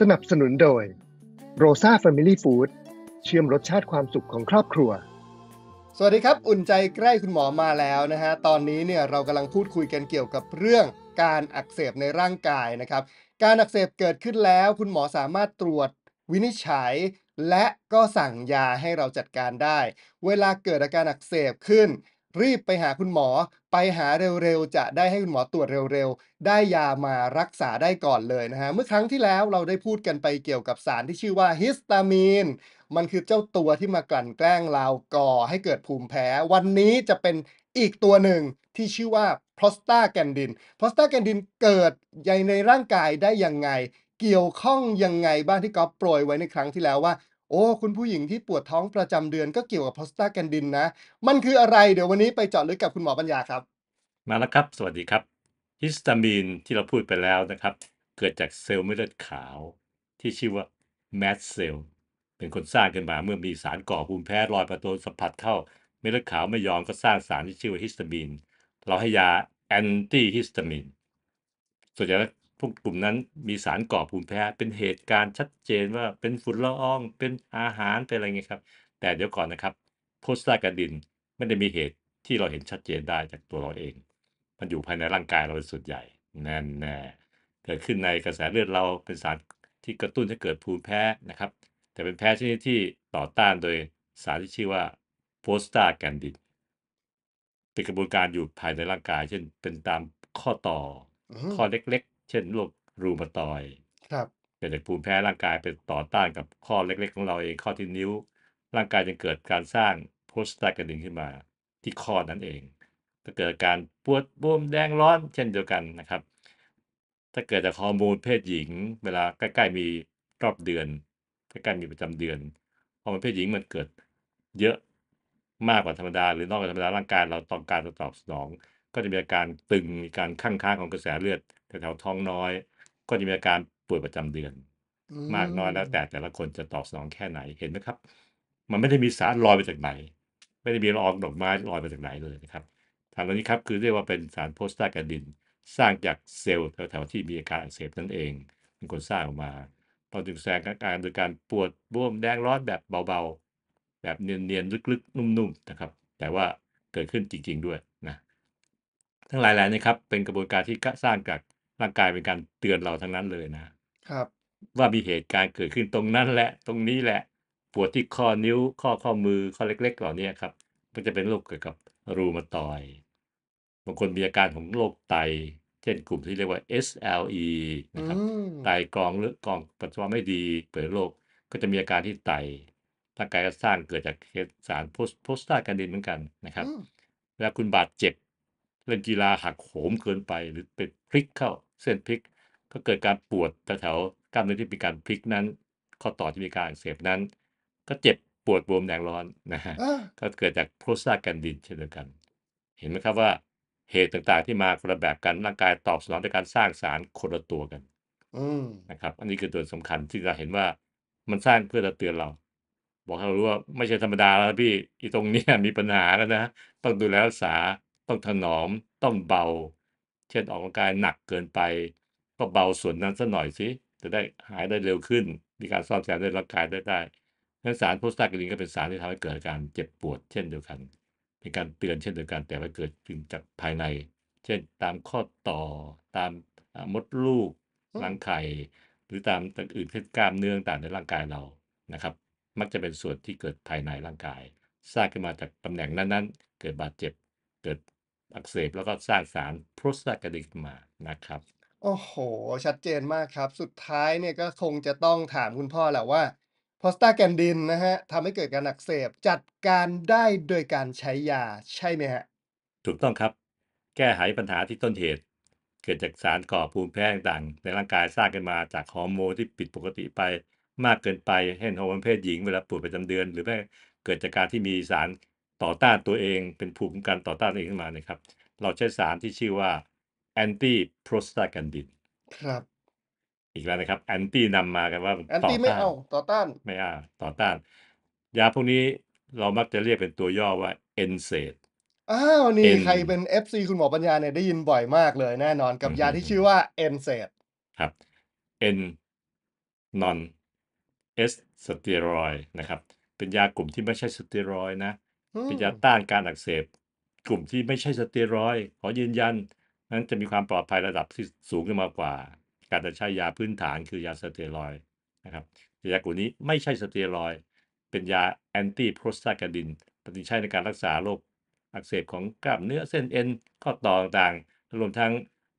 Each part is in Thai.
สนับสนุนโดยโรซา a ฟมิลี่ฟู้ดเชื่อมรสชาติความสุขของครอบครัว สวัสดีครับอุ่นใจใกล้คุณหมอมาแล้วนะฮะตอนนี้เนี่ยเรากำลังพูดคุยกันเกี่ยวกับเรื่องการอักเสบในร่างกายนะครับการอักเสบเกิดขึ้นแล้วคุณหมอสามารถตรวจวินิจฉัย และก็สั่งยาให้เราจัดการได้ เวลาเกิดอาการอักเสบขึ้นรีบไปหาคุณหมอไปหาเร็วๆ จะได้ให้คุณหมอตรวจเร็วๆ ได้ยามารักษาได้ก่อนเลยนะฮะเมื่อครั้งที่แล้วเราได้พูดกันไปเกี่ยวกับสารที่ชื่อว่าฮิสตามีนมันคือเจ้าตัวที่มากลั่นแกล้งเราก่อให้เกิดภูมิแพ้ วันนี้จะเป็นอีกตัวหนึ่งที่ชื่อว่าโปรสตาแกนดินโปรสตาแกนดินเกิดในร่างกายได้ยังไงเกี่ยวข้องยังไงบ้างที่ก๊อฟโปรยไว้ในครั้งที่แล้วว่าโอ้ คุณผู้หญิงที่ปวดท้องประจำเดือนก็เกี่ยวกับโพสตาแกนดินนะ มันคืออะไรเดี๋ยววันนี้ไปเจาะลึกกับคุณหมอปัญญาครับ มาแล้วครับ สวัสดีครับฮิสตามีนที่เราพูดไปแล้วนะครับ เกิดจากเซลล์เม็ดเลือดขาวที่ชื่อว่าแมสเซลเป็นคนสร้างขึ้นมาเมื่อมีสารก่อภูมิแพ้รอยประตูสัมผัสเข้าเม็ดเลือดขาวไม่ยอมก็สร้างสารที่ชื่อว่าฮิสตามีนเราให้ยาแอนตี้ฮิสตามีนส่วนใหญ่แล้ววกกลุ่มนั้นมีสารก่อภูมิแพ้เป็นเหตุการณ์ชัดเจนว่าเป็นฝุ่นละออง เป็นอาหารเป็นอะไรเงี้ยครับ แต่เดี๋ยวก่อนนะครับโพสตากะดิน ไม่ได้มีเหตุที่เราเห็นชัดเจนได้จากตัวเราเอง มันอยู่ภายในร่างกายเราเป็นส่วนใหญ่แน่แน่เกิดขึ้นในกระแสเลือดเราเป็นสารที่กระตุ้นให้เกิดภูมิแพ้นะครับ แต่เป็นแพ้ชนิดที่ต่อต้านโดยสารที่ชื่อว่าโพสตาแกนดินเป็นกระบวนการอยู่ภายในร่างกาย เช่น เป็นตามข้อต่อข้อเล็กเช่นโรครูมาตอยครับเกิดจากภูมิแพ้ร่างกายไปต่อต้านกับข้อเล็กๆ ของเราเองข้อที่นิ้ว ร่างกายจึงเกิดการสร้างโพสต์ไตกระดิ่งขึ้นมาที่ข้อนั้นเองถ้าเกิดการปวดบวมแดงร้อน เช่นเดียวกันนะครับ ถ้าเกิดจากฮอร์โมนเพศหญิง เวลาใกล้ๆมีรอบเดือนใกล้ๆมีประจำเดือนฮอร์โมนเพศหญิงมันเกิดเยอะมากกว่าธรรมดาหรือนอกจากธรรมดาร่างกายเราต้องการตอบสนองก็จะมีอาการตึง มีการข้างค้างของกระแสเลือดแถวท้องน้อย ก็จะมีอาการป่วยประจำเดือน มากน้อยแล้ว แต่แต่ละคนจะตอบสนองแค่ไหนเห็นไหมครับ มันไม่ได้มีสารลอยไปจากไหนไม่ได้มีละอองดอกไม้ลอยไปจากไหนเลยนะครับสารเหล่านี้ครับคือเรียกว่าเป็นสารโพสตาแกดิน สร้างจากเซลล์แถวๆที่มีอาการอักเสบนั่นเองเป็นคนสร้างออกมาเราจึงแสงอาการโดยการปวดบวมแดงร้อนแบบเบาๆ แบบเนียนๆลึกๆ นุ่ม ๆนะครับ แต่ว่าเกิดขึ้นจริงๆด้วยทั้งหลายแหล่นี้ครับ เป็นกระบวนการที่สร้างจากร่างกายเป็นการเตือนเราทั้งนั้นเลยนะ ครับว่ามีเหตุการณ์เกิดขึ้นตรงนั้นแหละ ตรงนี้แหละปวดที่ข้อนิ้วข้อข้อมือข้อเล็กๆ เหล่านี้ครับก็จะเป็นโรคเกี่ยวกับรูมาตอยบางคนมีอาการของโรคไต เช่นกลุ่มที่เรียกว่า SLE นะครับไตกรองหรือกรองปัสสาวะไม่ดี เปิดโรคก็จะมีอาการที่ไตร่างกายก็สร้างเกิดจากสารโพสตาการดินเหมือนกันนะครับแล้วคุณบาดเจ็บเล่นกีฬาหักโหมเกินไปหรือเป็นพลิกเข้า เส้นพลิกก็เกิดการปวดแถวกล้ามเนื้อที่มีการพลิกนั้นข้อต่อที่มีการอักเสบนั้น ก็เจ็บปวดบวมแดงร้อนนะฮะก็เกิดจากโพรสตาแกนดินเช่นเดียวกัน เห็นไหมครับว่า เหตุต่างๆที่มาคนละแบบกันร่างกายตอบสนองในการสร้างสารคนละตัวกันนะครับ อันนี้คือตัวสำคัญที่เราเห็นว่ามันสร้างเพื่อเตือนเรา บอกให้เรารู้ว่าไม่ใช่ธรรมดาแล้วพี่อีตรงนี้มีปัญหาแล้วนะต้องดูแลรักษาต้องถนอมต้องเบา เช่นออกกำลังกายหนักเกินไป ก็เบาส่วนนั้นซะหน่อยสิจะได้หายได้เร็วขึ้น มีการซ่อมแซมได้ร่างกายได้ได้นั้นสารโพสตากิีินก็เป็นสารที่ทำให้เกิดอาการเจ็บปวด เช่นเดียวกันเป็นการเตือนเช่นเดียวกัน แต่ม่าเกิดจึงจากภายใน เช่นตามข้อต่อตามมดลูกรังไข่หรือตามต่างอื่นที่กล้ามเนื้อต่างในร่างกายเรานะครับ มักจะเป็นส่วนที่เกิดภายในร่างกายสร้างขึ้นมาจากตำแหน่งนั้นๆ เกิดบาดเจ็บเกิดอักเสบแล้วก็สร้างสารโปรสตาแกรดินมานะครับโอ้โห ชัดเจนมากครับ สุดท้ายเนี่ยก็คงจะต้องถามคุณพ่อแหละว่าโพสตาแกนดินนะฮะทำให้เกิดการอักเสบจัดการได้โดยการใช้ยา ใช่ไหมฮะ ถูกต้องครับ แก้ไขปัญหาที่ต้นเหตุเกิดจากสารก่อภูมิแพ้ต่างๆในร่างกายสร้างกันมาจากฮอร์โมนที่ผิดปกติไปมากเกินไป เช่นฮอร์โมนเพศหญิงเวลาปวดประจำเดือนหรือแม้เกิดจากการที่มีสารต่อต้านตัวเองเป็นภูมิคุ้มกันต่อต้านตัวเองขึ้นมานะครับ เราใช้สารที่ชื่อว่าแอนตี้โปรสตาแกนดินครับ อีกแล้วนะครับแอนตี้นำมากันว่าแอนต่อตี้ไม่เอา ต่อต้าน ไม่เอาต่อต้าน ยาพวกนี้เรามักจะเรียกเป็นตัวย่อว่า n นเซดอ้าวนี่ N ใครเป็น FC คุณหมอปัญญาเนี่ยได้ยินบ่อยมากเลยแน่นอนกับยาที่ชื่อว่าเอนเซดครับเอนนอนเอสเตียรอยนะครับ เป็นยากลุ่มที่ไม่ใช่สเตียรอยนะเป็นมยาต้านการอักเสบ กลุ่มที่ไม่ใช่สเตียรอยขอยืนยัน นั้นจะมีความปลอดภัยระดับที่สูงขึ้นมากว่า การจะใช้ยาพื้นฐานคือยาสเตียรอยนะครับ ยากลุ่มนี้ไม่ใช่สเตียรอย เป็นยาแอนตี้โปรสตาแกรดินปฏิใช้ในการรักษาโรคอักเสบของกล้ามเนื้อเส้นเอ็น ข้อต่อต่างรวมทั้ง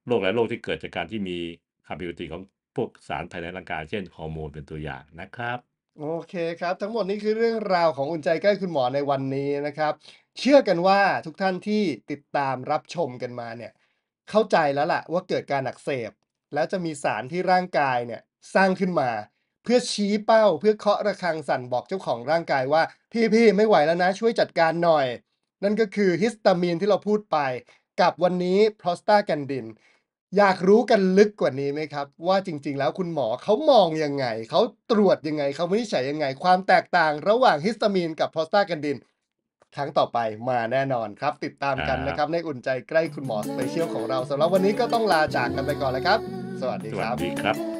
โรคหลายโรคที่เกิดจากการที่มีคาร์บิวตีของพวกสารภายในร่างกายเช่นฮอร์โมนเป็นตัวอย่างนะครับโอเคครับทั้งหมดนี้คือเรื่องราวของอุ่นใจใกล้คุณหมอในวันนี้นะครับ เชื่อกันว่าทุกท่านที่ติดตามรับชมกันมา เนี่ย เข้าใจแล้วล่ะว่าเกิดการอักเสบ แล้วจะมีสารที่ร่างกายเนี่ย สร้างขึ้นมา เพื่อชี้เป้าเพื่อเคาะระฆังสั่นบอกเจ้าของร่างกายว่า พี่พี่ไม่ไหวแล้วนะช่วยจัดการหน่อย นั่นก็คือฮิสตามีนที่เราพูดไปกับวันนี้พรสตาแกนดินอยากรู้กันลึกกว่านี้ไหมครับ ว่าจริง ๆ แล้วคุณหมอเขามองยังไง เขาตรวจยังไงเขาวินิจฉัยยังไง ความแตกต่างระหว่างฮิสตามีนกับโพสตากันดินครั้งต่อไปมาแน่นอนครับ ติดตามกันนะครับ ในอุ่นใจใกล้คุณหมอสเปเชียลของเราสำหรับวันนี้ก็ต้องลาจากกันไปก่อนแล้วครับ สวัสดีครัสวัสดีครับ